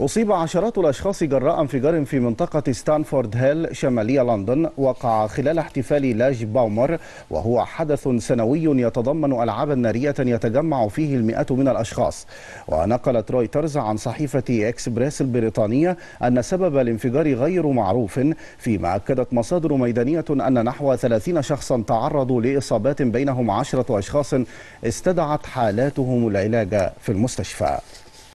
أصيب عشرات الأشخاص جراء انفجار في منطقة ستانفورد هيل شمالية لندن وقع خلال احتفال لاج باومر وهو حدث سنوي يتضمن ألعابا نارية يتجمع فيه المئات من الأشخاص ونقلت رويترز عن صحيفة إكسبريس البريطانية أن سبب الانفجار غير معروف فيما أكدت مصادر ميدانية أن نحو 30 شخصا تعرضوا لإصابات بينهم عشرة أشخاص استدعت حالاتهم العلاج في المستشفى